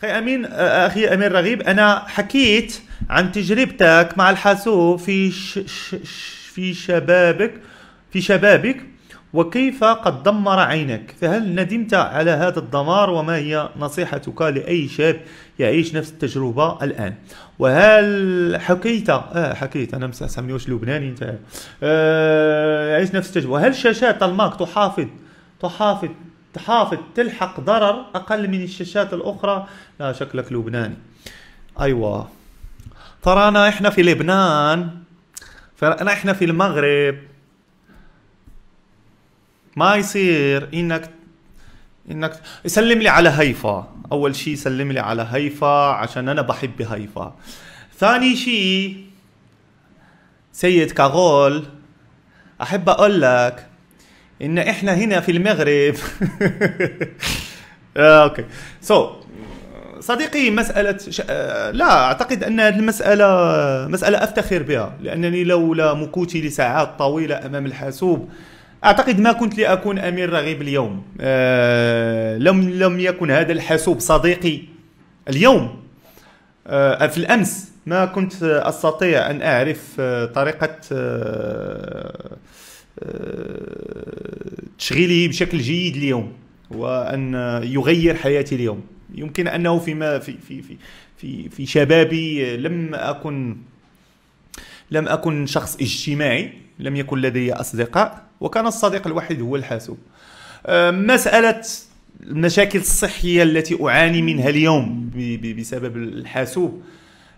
خي امين اخي امين رغيب انا حكيت عن تجربتك مع الحاسوب في ش ش ش في شبابك في شبابك وكيف قد دمر عينك فهل ندمت على هذا الدمار وما هي نصيحتك لأي شاب يعيش نفس التجربة الآن وهل حكيت آه حكيت أنا مسميوش لبناني أنت آه يعيش نفس التجربة وهل شاشات الماك تحافظ تحافظ تحافظ تلحق ضرر اقل من الشاشات الاخرى لا شكلك لبناني ايوه ترانا احنا في لبنان فانا احنا في المغرب ما يصير انك انك سلم لي على هيفا اول شيء سلم لي على هيفا عشان انا بحب هيفا ثاني شيء سيد كاغول احب اقول لك ان احنا هنا في المغرب آه، اوكي سو so, صديقي مسألة ش... آه، لا أعتقد أن هذه المسألة مسألة أفتخر بها لأنني لولا مكوتي لساعات طويلة أمام الحاسوب أعتقد ما كنت لأكون أمير رغيب اليوم أه... لم لم يكن هذا الحاسوب صديقي اليوم أه... في الأمس ما كنت أستطيع أن أعرف آه، طريقة أه... آه، تشغيله بشكل جيد اليوم وان يغير حياتي اليوم يمكن انه فيما في في في في, في شبابي لم اكن لم اكن شخص اجتماعي لم يكن لدي اصدقاء وكان الصديق الوحيد هو الحاسوب آه، مساله المشاكل الصحيه التي اعاني منها اليوم بسبب الحاسوب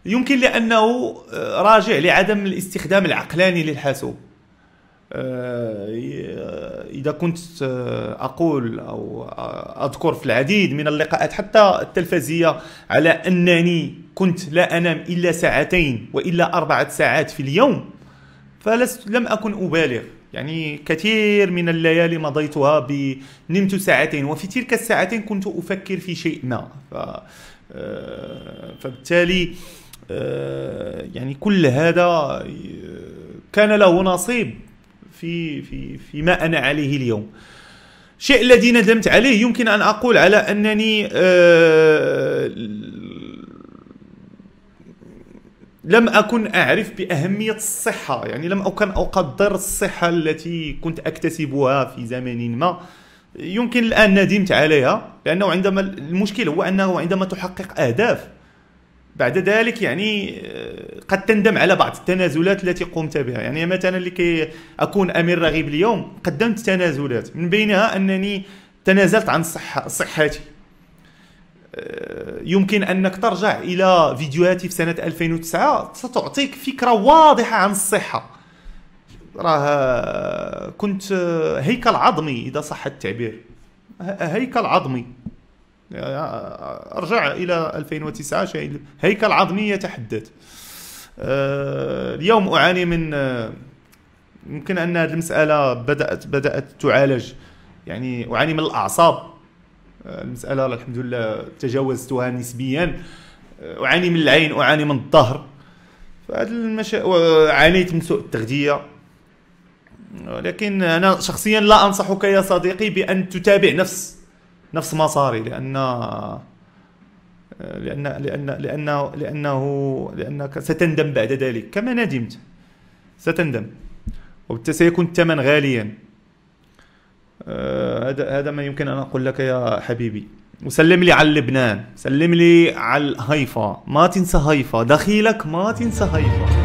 يمكن لانه آه، راجع لعدم الاستخدام العقلاني للحاسوب آه، اذا كنت آه، اقول او آه، اذكر في العديد من اللقاءات حتى التلفزيه على انني كنت لا انام الا ساعتين والا اربعه ساعات في اليوم فلست لم اكن ابالغ يعني كثير من الليالي مضيتها نمت ساعتين وفي تلك الساعتين كنت افكر في شيء ما ف... فبالتالي يعني كل هذا كان له نصيب في في فيما انا عليه اليوم الشيء الذي ندمت عليه يمكن ان اقول على انني آه لم اكن اعرف باهميه الصحه يعني لم اكن اقدر الصحه التي كنت اكتسبها في زمن ما يمكن الان ندمت عليها لانه عندما المشكل هو انه عندما تحقق اهداف بعد ذلك يعني آه، قد تندم على بعض التنازلات التي قمت بها يعني مثلا لكي اكون امير رغيب اليوم قدمت تنازلات من بينها انني تنازلت عن صحة صحتي آه، يمكن انك ترجع الى فيديوهاتي في سنه 2009 ستعطيك فكره واضحه عن الصحه راه آه، كنت هيكل عظمي اذا صح التعبير هيكل عظمي ارجع الى 2009 شيء هيكل العظمي يتحدث آه، اليوم اعاني من آه، ممكن ان هذه المساله بدات بدات تعالج يعني اعاني من الاعصاب آه، المساله الحمد لله تجاوزتها نسبيا اعاني من العين اعاني من الظهر فهاد المشا... عانيت من سوء التغذيه ولكن انا شخصيا لا انصحك يا صديقي بان تتابع نفس نفس ما صاري لان لان لان لانه لانه لانك ستندم بعد ذلك كما ندمت ستندم وسيكون الثمن غاليا هذا هذا ما يمكن ان اقول لك يا حبيبي وسلم لي على لبنان سلم لي على هيفا ما تنسى هيفا دخيلك ما تنسى هيفا